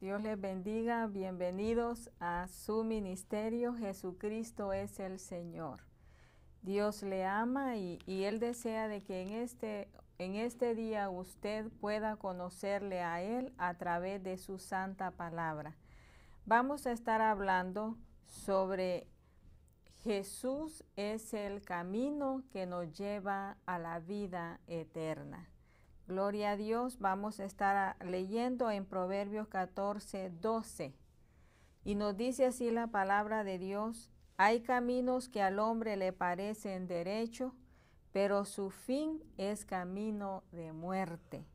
Dios. les bendiga. Bienvenidos a su ministerio. Jesucristo es el Señor. Dios le ama y, Él desea de que este, en este día usted pueda conocerle a Él a través de su santa palabra. Vamos a estar hablando sobre Jesús es el camino que nos lleva a la vida eterna. Gloria a Dios, vamos a estar leyendo en Proverbios 14, 12. Y nos dice así la palabra de Dios, hay caminos que al hombre le parecen derecho, pero su fin es camino de muerte.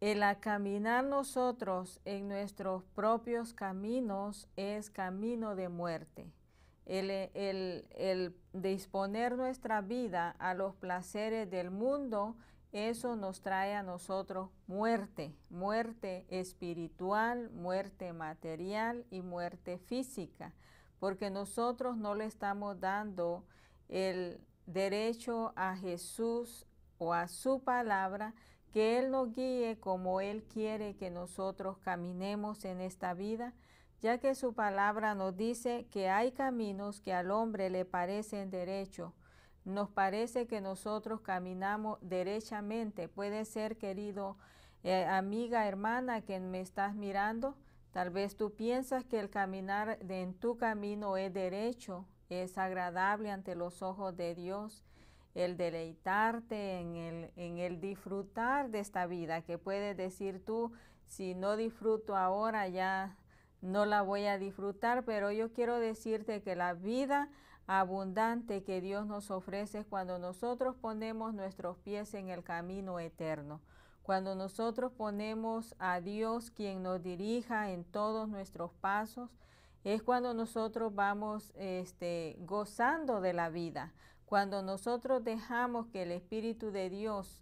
El acaminar caminar nosotros en nuestros propios caminos es camino de muerte. El, el, el disponer nuestra vida a los placeres del mundo eso nos trae a nosotros muerte, muerte espiritual, muerte material y muerte física, porque nosotros no le estamos dando el derecho a Jesús o a su palabra, que Él nos guíe como Él quiere que nosotros caminemos en esta vida, ya que su palabra nos dice que hay caminos que al hombre le parecen derecho, nos parece que nosotros caminamos derechamente. Puede ser, querido eh, amiga, hermana, que me estás mirando. Tal vez tú piensas que el caminar en tu camino es derecho, es agradable ante los ojos de Dios el deleitarte, en el, en el, disfrutar de esta vida, que puedes decir tú, si no disfruto ahora ya no la voy a disfrutar, pero yo quiero decirte que la vida abundante que Dios nos ofrece cuando nosotros ponemos nuestros pies en el camino eterno. Cuando nosotros ponemos a Dios quien nos dirija en todos nuestros pasos, es cuando nosotros vamos este, gozando de la vida. Cuando nosotros dejamos que el Espíritu de Dios,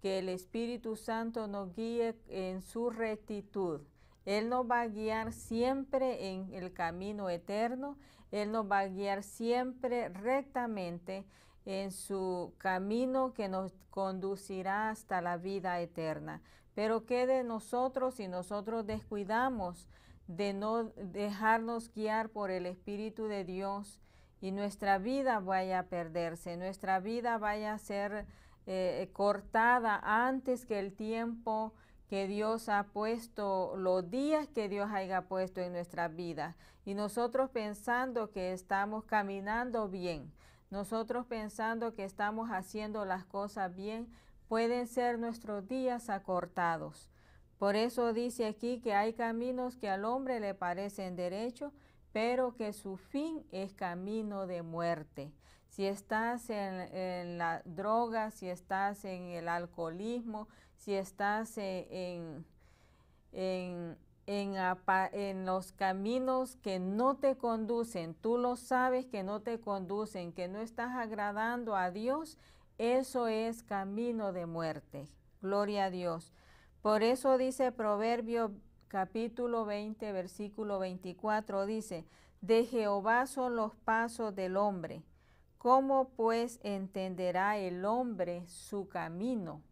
que el Espíritu Santo nos guíe en su rectitud. Él nos va a guiar siempre en el camino eterno él nos va a guiar siempre rectamente en su camino que nos conducirá hasta la vida eterna. Pero ¿qué de nosotros si nosotros descuidamos de no dejarnos guiar por el Espíritu de Dios y nuestra vida vaya a perderse, nuestra vida vaya a ser eh, cortada antes que el tiempo que Dios ha puesto, los días que Dios haya puesto en nuestra vida Y nosotros pensando que estamos caminando bien, nosotros pensando que estamos haciendo las cosas bien, pueden ser nuestros días acortados. Por eso dice aquí que hay caminos que al hombre le parecen derechos, pero que su fin es camino de muerte. Si estás en, en la droga, si estás en el alcoholismo, si estás eh, en, los caminos que no te conducen, tú lo sabes que no te conducen, que no estás agradando a Dios, eso es camino de muerte. Gloria a Dios. Por eso dice Proverbio capítulo 20, versículo 24, dice, de Jehová son los pasos del hombre. ¿Cómo pues entenderá el hombre su camino?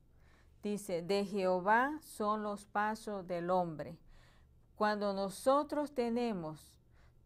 Dice, de Jehová son los pasos del hombre. Cuando nosotros tenemos,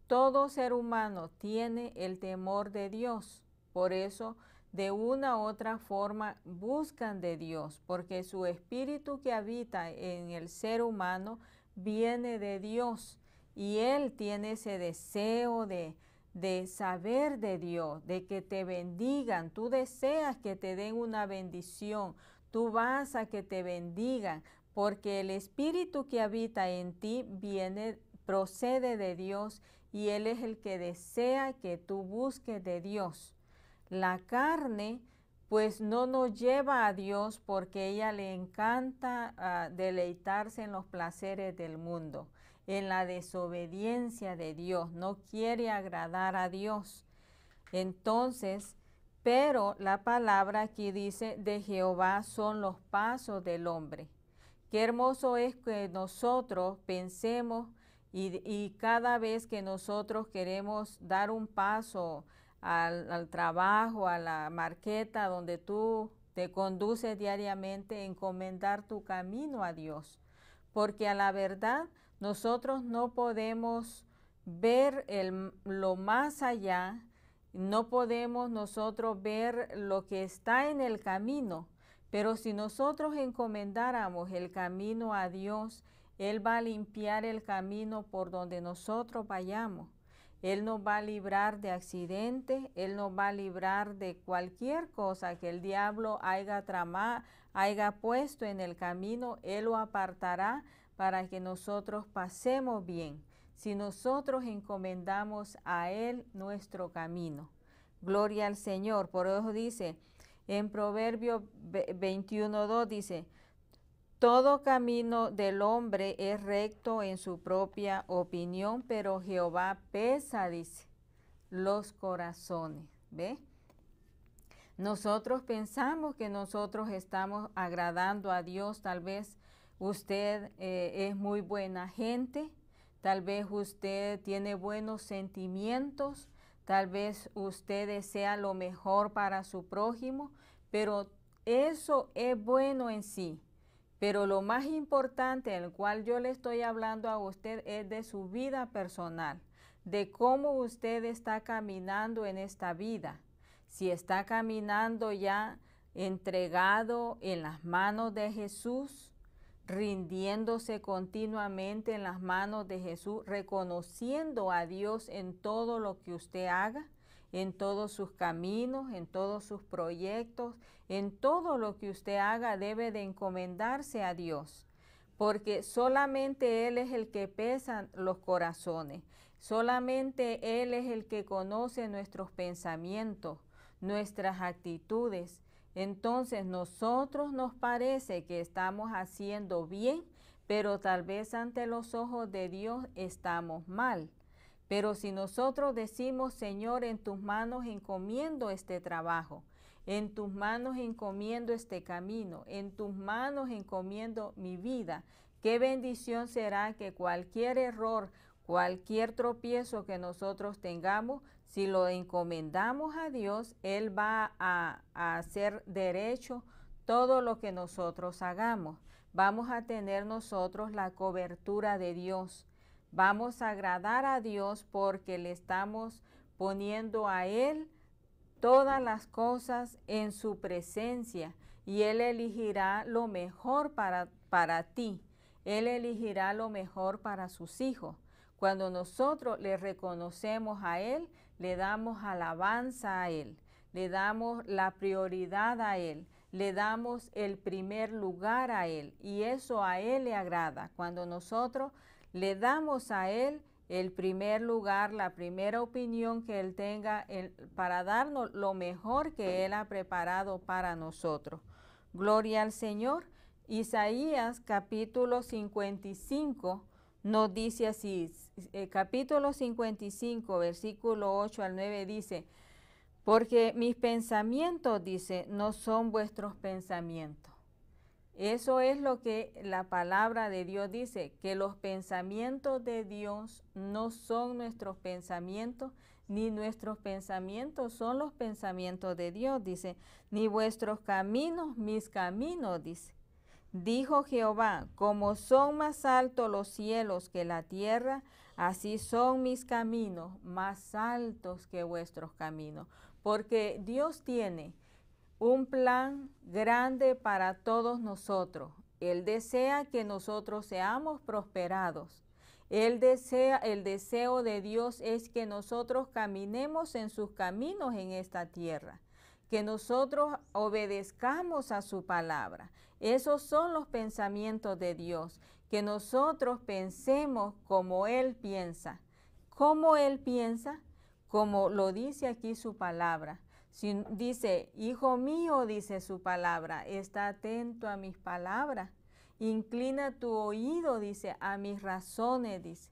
todo ser humano tiene el temor de Dios. Por eso, de una u otra forma, buscan de Dios, porque su espíritu que habita en el ser humano viene de Dios. Y Él tiene ese deseo de, de saber de Dios, de que te bendigan. Tú deseas que te den una bendición. Tú vas a que te bendigan porque el espíritu que habita en ti viene procede de Dios y él es el que desea que tú busques de Dios. La carne pues no nos lleva a Dios porque ella le encanta ah, deleitarse en los placeres del mundo, en la desobediencia de Dios, no quiere agradar a Dios. Entonces, pero la palabra aquí dice, de Jehová son los pasos del hombre. Qué hermoso es que nosotros pensemos y, cada vez que nosotros queremos dar un paso al, trabajo, a la marqueta donde tú te conduces diariamente, encomendar tu camino a Dios. Porque a la verdad nosotros no podemos ver el, lo más allá no podemos nosotros ver lo que está en el camino, pero si nosotros encomendáramos el camino a Dios, Él va a limpiar el camino por donde nosotros vayamos. Él nos va a librar de accidentes, Él nos va a librar de cualquier cosa que el diablo haya tramado, haya puesto en el camino, Él lo apartará para que nosotros pasemos bien si nosotros encomendamos a Él nuestro camino. Gloria al Señor. Por eso dice en Proverbio 21.2 dice, todo camino del hombre es recto en su propia opinión, pero Jehová pesa, dice, los corazones. ¿Ve? Nosotros pensamos que nosotros estamos agradando a Dios, tal vez usted eh, es muy buena gente, Tal vez usted tiene buenos sentimientos, tal vez usted desea lo mejor para su prójimo, pero eso es bueno en sí. Pero lo más importante, el cual yo le estoy hablando a usted, es de su vida personal, de cómo usted está caminando en esta vida. Si está caminando ya entregado en las manos de Jesús, rindiéndose continuamente en las manos de Jesús, reconociendo a Dios en todo lo que usted haga, en todos sus caminos, en todos sus proyectos, en todo lo que usted haga debe de encomendarse a Dios, porque solamente Él es el que pesa los corazones, solamente Él es el que conoce nuestros pensamientos, nuestras actitudes, entonces nosotros nos parece que estamos haciendo bien, pero tal vez ante los ojos de Dios estamos mal. Pero si nosotros decimos, Señor, en tus manos encomiendo este trabajo, en tus manos encomiendo este camino, en tus manos encomiendo mi vida, qué bendición será que cualquier error, cualquier tropiezo que nosotros tengamos, si lo encomendamos a Dios, Él va a, hacer derecho todo lo que nosotros hagamos. Vamos a tener nosotros la cobertura de Dios. Vamos a agradar a Dios porque le estamos poniendo a Él todas las cosas en su presencia y Él elegirá lo mejor para, para ti. Él elegirá lo mejor para sus hijos. Cuando nosotros le reconocemos a Él, le damos alabanza a Él, le damos la prioridad a Él, le damos el primer lugar a Él y eso a Él le agrada. Cuando nosotros le damos a Él el primer lugar, la primera opinión que Él tenga para darnos lo mejor que Él ha preparado para nosotros. Gloria al Señor. Isaías capítulo 55 nos dice así, eh, capítulo 55, versículo 8 al 9 dice, porque mis pensamientos, dice, no son vuestros pensamientos. Eso es lo que la palabra de Dios dice, que los pensamientos de Dios no son nuestros pensamientos, ni nuestros pensamientos son los pensamientos de Dios, dice, ni vuestros caminos, mis caminos, dice. Dijo Jehová, como son más altos los cielos que la tierra, así son mis caminos más altos que vuestros caminos. Porque Dios tiene un plan grande para todos nosotros. Él desea que nosotros seamos prosperados. Él desea, el deseo de Dios es que nosotros caminemos en sus caminos en esta tierra que nosotros obedezcamos a su palabra, esos son los pensamientos de Dios, que nosotros pensemos como Él piensa. ¿Cómo Él piensa? Como lo dice aquí su palabra. dice, Hijo mío, dice su palabra, está atento a mis palabras. Inclina tu oído, dice, a mis razones, dice.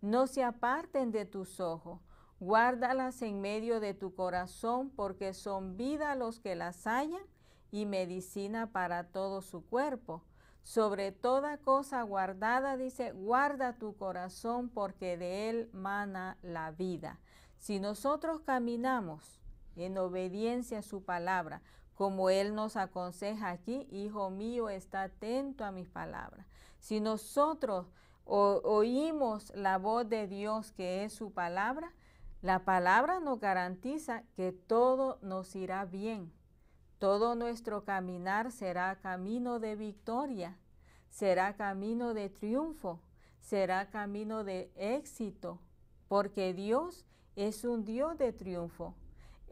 No se aparten de tus ojos. Guárdalas en medio de tu corazón, porque son vida los que las hallan y medicina para todo su cuerpo. Sobre toda cosa guardada, dice, guarda tu corazón porque de él mana la vida. Si nosotros caminamos en obediencia a su palabra, como Él nos aconseja aquí, Hijo mío, está atento a mis palabras. Si nosotros oímos la voz de Dios que es su palabra, la palabra nos garantiza que todo nos irá bien. Todo nuestro caminar será camino de victoria, será camino de triunfo, será camino de éxito, porque Dios es un Dios de triunfo.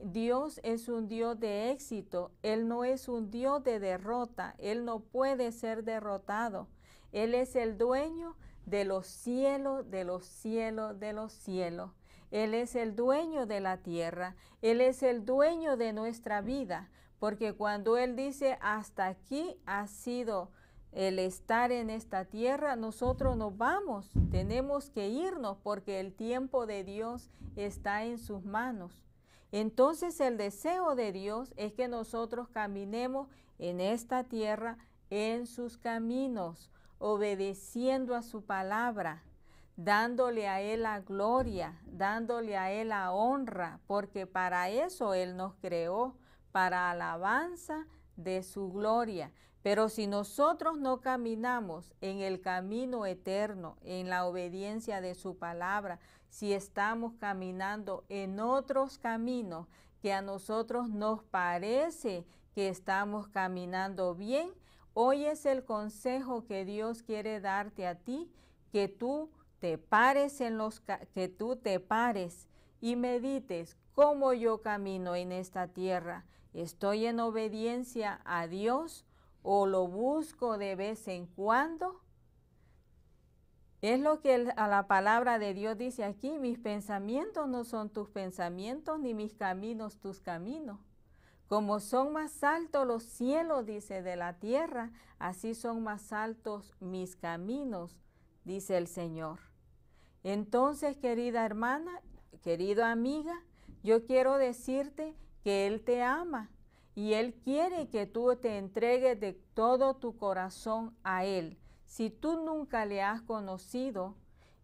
Dios es un Dios de éxito, Él no es un Dios de derrota, Él no puede ser derrotado. Él es el dueño de los cielos, de los cielos, de los cielos. Él es el dueño de la tierra, Él es el dueño de nuestra vida. Porque cuando Él dice, hasta aquí ha sido el estar en esta tierra, nosotros nos vamos, tenemos que irnos porque el tiempo de Dios está en sus manos. Entonces el deseo de Dios es que nosotros caminemos en esta tierra, en sus caminos, obedeciendo a su palabra, dándole a Él la gloria, dándole a Él la honra, porque para eso Él nos creó, para alabanza de su gloria. Pero si nosotros no caminamos en el camino eterno, en la obediencia de su palabra, si estamos caminando en otros caminos que a nosotros nos parece que estamos caminando bien, hoy es el consejo que Dios quiere darte a ti, que tú te pares en los que tú te pares y medites cómo yo camino en esta tierra ¿Estoy en obediencia a Dios o lo busco de vez en cuando? Es lo que a la palabra de Dios dice aquí, mis pensamientos no son tus pensamientos, ni mis caminos tus caminos. Como son más altos los cielos, dice, de la tierra, así son más altos mis caminos, dice el Señor. Entonces, querida hermana, querida amiga, yo quiero decirte que Él te ama y Él quiere que tú te entregues de todo tu corazón a Él. Si tú nunca le has conocido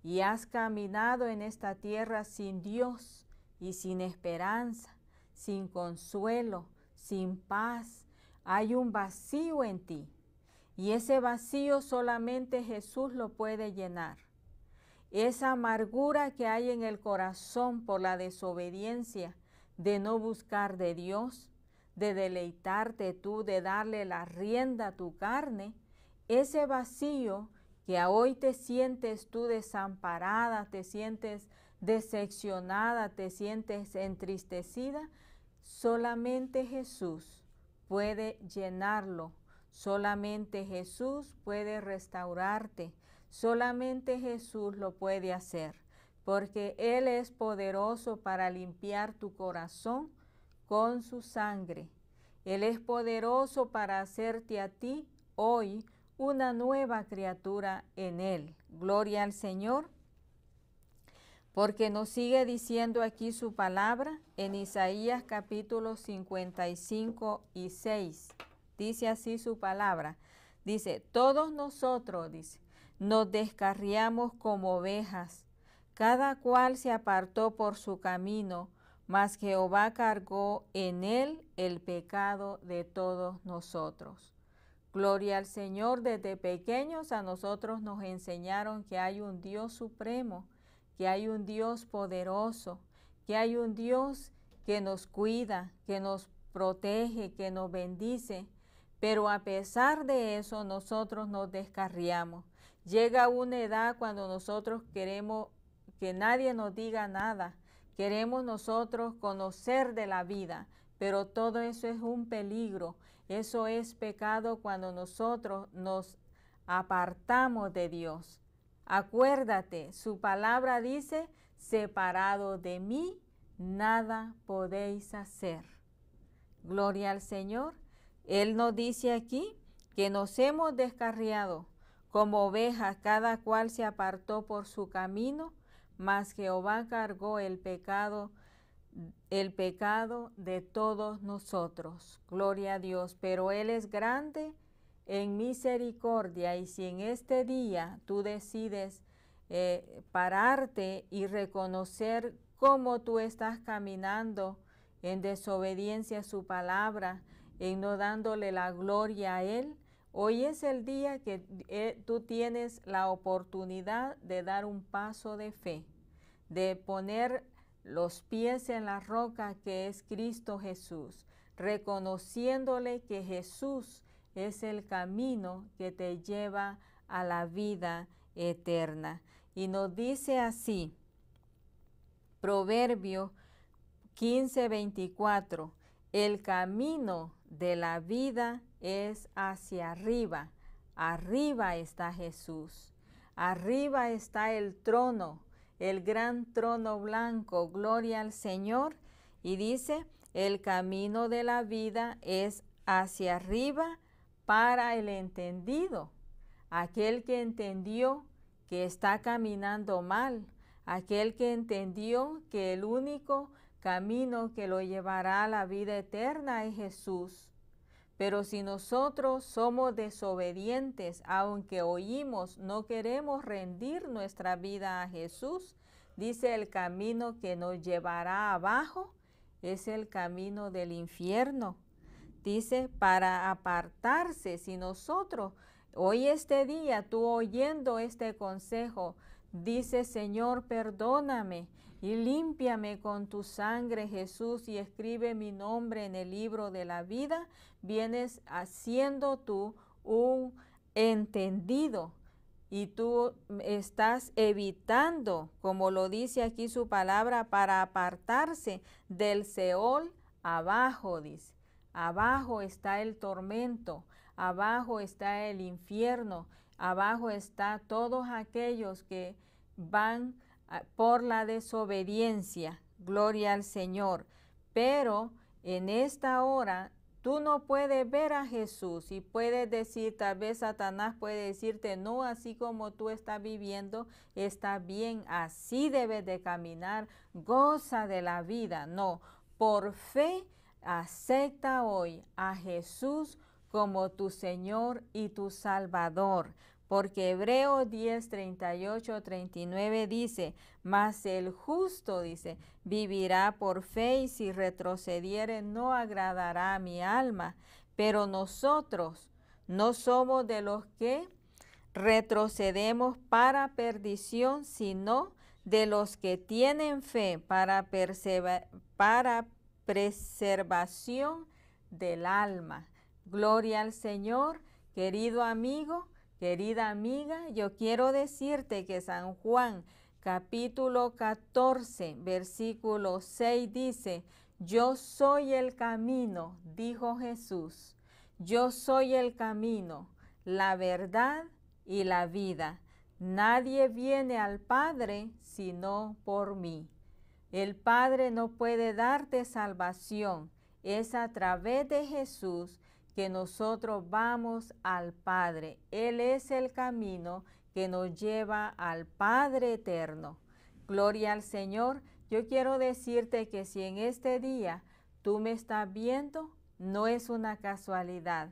y has caminado en esta tierra sin Dios y sin esperanza, sin consuelo, sin paz, hay un vacío en ti. Y ese vacío solamente Jesús lo puede llenar. Esa amargura que hay en el corazón por la desobediencia de no buscar de Dios, de deleitarte tú, de darle la rienda a tu carne, ese vacío que hoy te sientes tú desamparada, te sientes decepcionada, te sientes entristecida, solamente Jesús puede llenarlo, solamente Jesús puede restaurarte, solamente Jesús lo puede hacer porque Él es poderoso para limpiar tu corazón con su sangre. Él es poderoso para hacerte a ti hoy una nueva criatura en Él. Gloria al Señor. Porque nos sigue diciendo aquí su palabra en Isaías capítulos 55 y 6. Dice así su palabra. Dice, todos nosotros, dice, nos descarriamos como ovejas cada cual se apartó por su camino, mas Jehová cargó en él el pecado de todos nosotros. Gloria al Señor, desde pequeños a nosotros nos enseñaron que hay un Dios supremo, que hay un Dios poderoso, que hay un Dios que nos cuida, que nos protege, que nos bendice. Pero a pesar de eso, nosotros nos descarriamos. Llega una edad cuando nosotros queremos que nadie nos diga nada. Queremos nosotros conocer de la vida, pero todo eso es un peligro. Eso es pecado cuando nosotros nos apartamos de Dios. Acuérdate, su palabra dice, separado de mí, nada podéis hacer. Gloria al Señor. Él nos dice aquí que nos hemos descarriado, como ovejas cada cual se apartó por su camino, mas Jehová cargó el pecado, el pecado de todos nosotros. Gloria a Dios, pero Él es grande en misericordia y si en este día tú decides eh, pararte y reconocer cómo tú estás caminando en desobediencia a su palabra, en no dándole la gloria a Él, Hoy es el día que eh, tú tienes la oportunidad de dar un paso de fe, de poner los pies en la roca que es Cristo Jesús, reconociéndole que Jesús es el camino que te lleva a la vida eterna. Y nos dice así, Proverbio 15:24, el camino de la vida es hacia arriba. Arriba está Jesús. Arriba está el trono, el gran trono blanco. Gloria al Señor. Y dice, el camino de la vida es hacia arriba para el entendido. Aquel que entendió que está caminando mal, aquel que entendió que el único camino que lo llevará a la vida eterna es Jesús. Pero si nosotros somos desobedientes, aunque oímos, no queremos rendir nuestra vida a Jesús, dice el camino que nos llevará abajo es el camino del infierno. Dice, para apartarse, si nosotros, hoy este día, tú oyendo este consejo, dice, Señor, perdóname, y límpiame con tu sangre, Jesús, y escribe mi nombre en el libro de la vida, vienes haciendo tú un entendido y tú estás evitando, como lo dice aquí su palabra, para apartarse del Seol abajo, dice. Abajo está el tormento, abajo está el infierno, abajo está todos aquellos que van por la desobediencia. Gloria al Señor. Pero en esta hora tú no puedes ver a Jesús y puedes decir, tal vez Satanás puede decirte, no, así como tú estás viviendo, está bien, así debes de caminar, goza de la vida. No, por fe acepta hoy a Jesús como tu Señor y tu Salvador. Porque Hebreo 10, 38, 39 dice, mas el justo, dice, vivirá por fe y si retrocediere no agradará a mi alma. Pero nosotros no somos de los que retrocedemos para perdición, sino de los que tienen fe para, para preservación del alma. Gloria al Señor, querido amigo Querida amiga, yo quiero decirte que San Juan capítulo 14, versículo 6 dice, yo soy el camino, dijo Jesús, yo soy el camino, la verdad y la vida. Nadie viene al Padre sino por mí. El Padre no puede darte salvación, es a través de Jesús que nosotros vamos al Padre. Él es el camino que nos lleva al Padre eterno. Gloria al Señor. Yo quiero decirte que si en este día tú me estás viendo, no es una casualidad.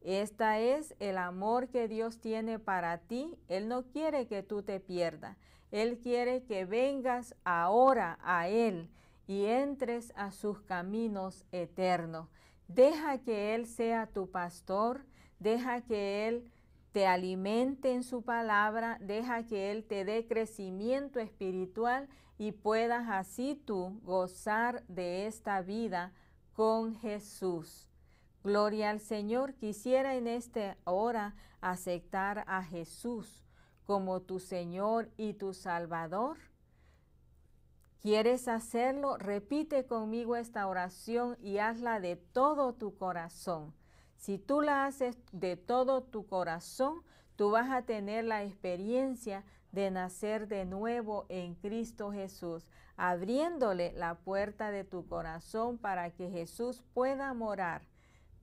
Esta es el amor que Dios tiene para ti. Él no quiere que tú te pierdas. Él quiere que vengas ahora a Él y entres a sus caminos eternos. Deja que Él sea tu pastor, deja que Él te alimente en su palabra, deja que Él te dé crecimiento espiritual y puedas así tú gozar de esta vida con Jesús. Gloria al Señor, quisiera en esta hora aceptar a Jesús como tu Señor y tu Salvador ¿Quieres hacerlo? Repite conmigo esta oración y hazla de todo tu corazón. Si tú la haces de todo tu corazón, tú vas a tener la experiencia de nacer de nuevo en Cristo Jesús, abriéndole la puerta de tu corazón para que Jesús pueda morar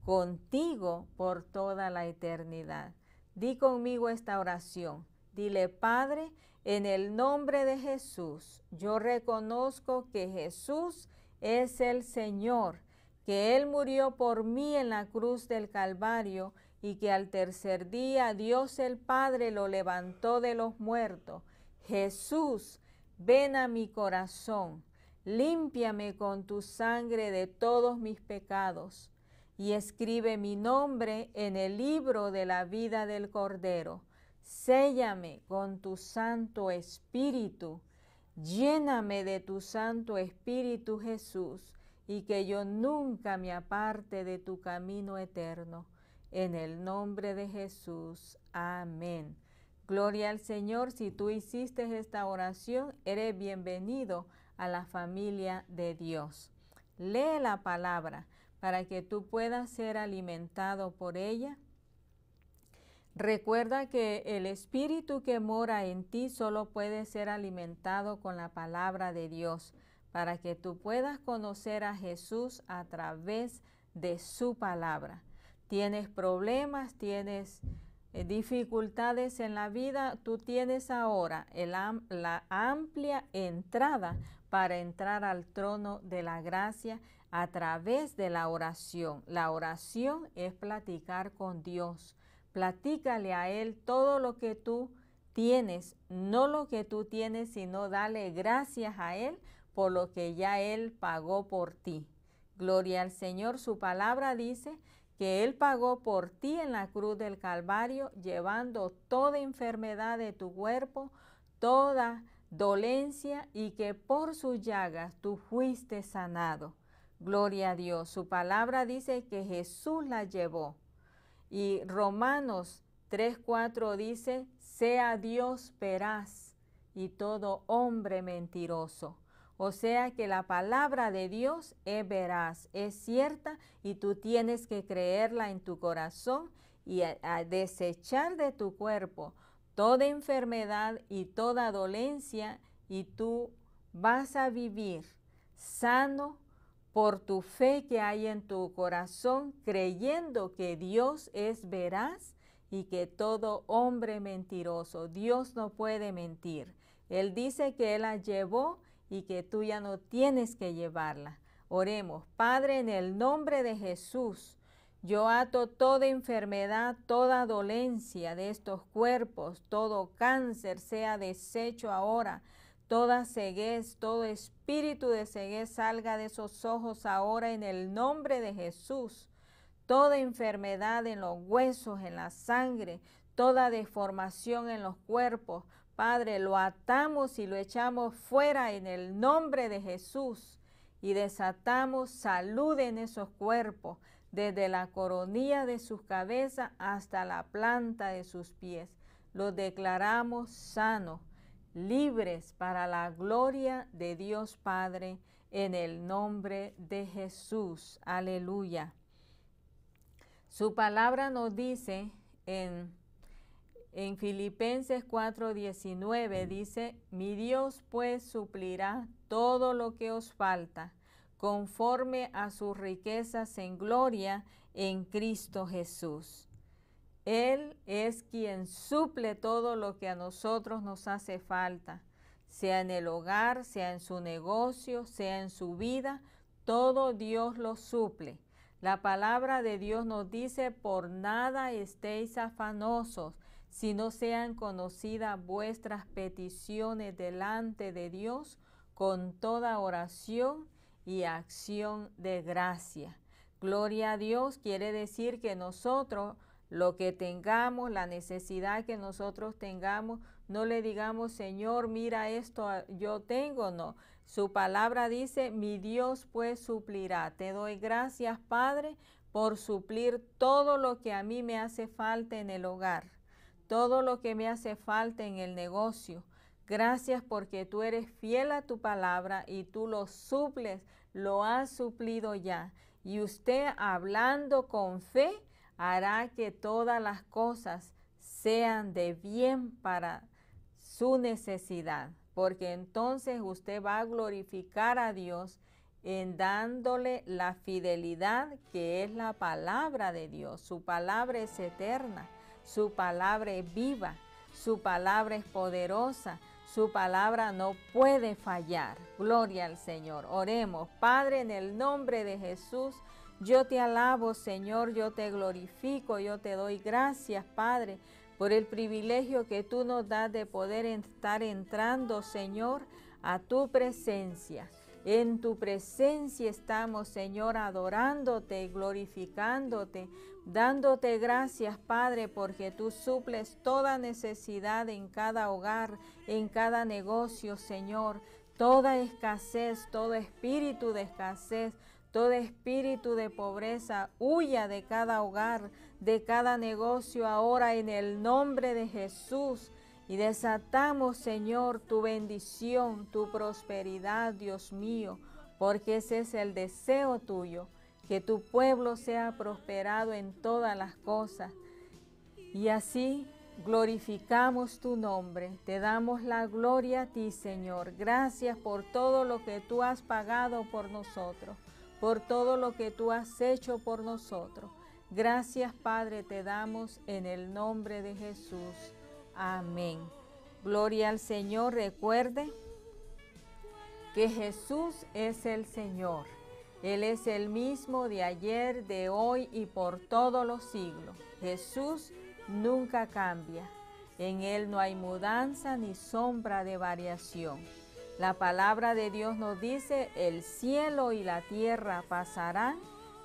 contigo por toda la eternidad. Di conmigo esta oración. Dile, Padre, en el nombre de Jesús, yo reconozco que Jesús es el Señor, que Él murió por mí en la cruz del Calvario y que al tercer día Dios el Padre lo levantó de los muertos. Jesús, ven a mi corazón, límpiame con tu sangre de todos mis pecados y escribe mi nombre en el libro de la vida del Cordero séllame con tu Santo Espíritu, lléname de tu Santo Espíritu Jesús, y que yo nunca me aparte de tu camino eterno. En el nombre de Jesús. Amén. Gloria al Señor, si tú hiciste esta oración, eres bienvenido a la familia de Dios. Lee la palabra para que tú puedas ser alimentado por ella Recuerda que el espíritu que mora en ti solo puede ser alimentado con la palabra de Dios para que tú puedas conocer a Jesús a través de su palabra. Tienes problemas, tienes eh, dificultades en la vida, tú tienes ahora la amplia entrada para entrar al trono de la gracia a través de la oración. La oración es platicar con Dios. Platícale a Él todo lo que tú tienes, no lo que tú tienes, sino dale gracias a Él por lo que ya Él pagó por ti. Gloria al Señor, su palabra dice que Él pagó por ti en la cruz del Calvario, llevando toda enfermedad de tu cuerpo, toda dolencia, y que por sus llagas tú fuiste sanado. Gloria a Dios, su palabra dice que Jesús la llevó. Y Romanos 3.4 dice, sea Dios veraz y todo hombre mentiroso. O sea que la palabra de Dios es veraz, es cierta y tú tienes que creerla en tu corazón y desechar de tu cuerpo toda enfermedad y toda dolencia y tú vas a vivir sano, por tu fe que hay en tu corazón, creyendo que Dios es veraz y que todo hombre mentiroso, Dios no puede mentir. Él dice que Él la llevó y que tú ya no tienes que llevarla. Oremos, Padre, en el nombre de Jesús, yo ato toda enfermedad, toda dolencia de estos cuerpos, todo cáncer sea deshecho ahora Toda ceguez, todo espíritu de ceguez salga de esos ojos ahora en el nombre de Jesús. Toda enfermedad en los huesos, en la sangre, toda deformación en los cuerpos, Padre, lo atamos y lo echamos fuera en el nombre de Jesús y desatamos salud en esos cuerpos, desde la coronilla de sus cabezas hasta la planta de sus pies. Los declaramos sanos libres para la gloria de Dios Padre, en el nombre de Jesús. Aleluya. Su palabra nos dice en, en Filipenses 4:19, dice, mi Dios pues suplirá todo lo que os falta conforme a sus riquezas en gloria en Cristo Jesús. Él es quien suple todo lo que a nosotros nos hace falta, sea en el hogar, sea en su negocio, sea en su vida, todo Dios lo suple. La palabra de Dios nos dice, por nada estéis afanosos, si no sean conocidas vuestras peticiones delante de Dios con toda oración y acción de gracia. Gloria a Dios quiere decir que nosotros lo que tengamos, la necesidad que nosotros tengamos, no le digamos, Señor, mira esto, ah, yo tengo, no. Su palabra dice, mi Dios pues suplirá. Te doy gracias, Padre, por suplir todo lo que a mí me hace falta en el hogar, todo lo que me hace falta en el negocio. Gracias porque tú eres fiel a tu palabra y tú lo suples, lo has suplido ya. Y usted hablando con fe, hará que todas las cosas sean de bien para su necesidad, porque entonces usted va a glorificar a Dios en dándole la fidelidad que es la palabra de Dios. Su palabra es eterna, su palabra es viva, su palabra es poderosa, su palabra no puede fallar. Gloria al Señor. Oremos, Padre, en el nombre de Jesús. Yo te alabo, Señor, yo te glorifico, yo te doy gracias, Padre, por el privilegio que tú nos das de poder estar entrando, Señor, a tu presencia. En tu presencia estamos, Señor, adorándote, glorificándote, dándote gracias, Padre, porque tú suples toda necesidad en cada hogar, en cada negocio, Señor. Toda escasez, todo espíritu de escasez, todo espíritu de pobreza huya de cada hogar, de cada negocio ahora en el nombre de Jesús. Y desatamos, Señor, tu bendición, tu prosperidad, Dios mío, porque ese es el deseo tuyo, que tu pueblo sea prosperado en todas las cosas. Y así glorificamos tu nombre, te damos la gloria a ti, Señor. Gracias por todo lo que tú has pagado por nosotros por todo lo que tú has hecho por nosotros. Gracias Padre te damos en el nombre de Jesús. Amén. Gloria al Señor. Recuerde que Jesús es el Señor. Él es el mismo de ayer, de hoy y por todos los siglos. Jesús nunca cambia. En Él no hay mudanza ni sombra de variación. La palabra de Dios nos dice, el cielo y la tierra pasarán,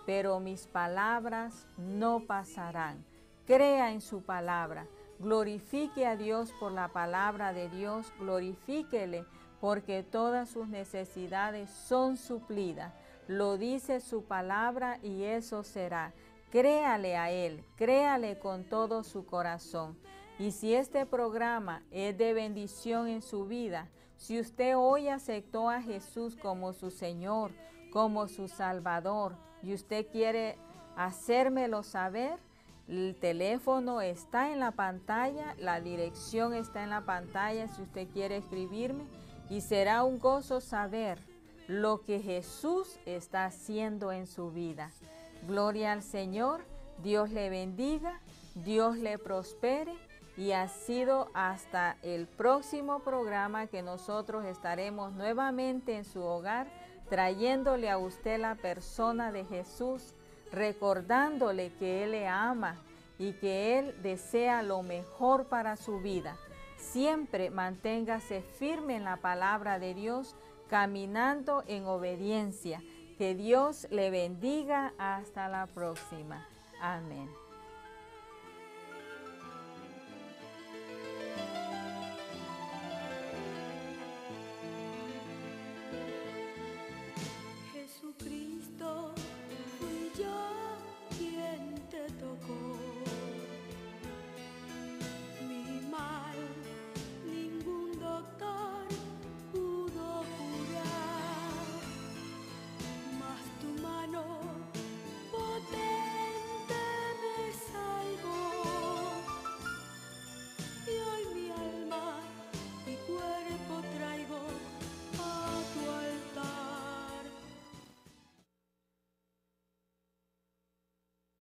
pero mis palabras no pasarán. Crea en su palabra. Glorifique a Dios por la palabra de Dios. Glorifíquele porque todas sus necesidades son suplidas. Lo dice su palabra y eso será. Créale a Él, créale con todo su corazón. Y si este programa es de bendición en su vida, si usted hoy aceptó a Jesús como su Señor, como su Salvador, y usted quiere hacérmelo saber, el teléfono está en la pantalla, la dirección está en la pantalla si usted quiere escribirme y será un gozo saber lo que Jesús está haciendo en su vida. Gloria al Señor, Dios le bendiga, Dios le prospere y ha sido hasta el próximo programa que nosotros estaremos nuevamente en su hogar trayéndole a usted la persona de Jesús, recordándole que Él le ama y que Él desea lo mejor para su vida. Siempre manténgase firme en la palabra de Dios, caminando en obediencia. Que Dios le bendiga. Hasta la próxima. Amén.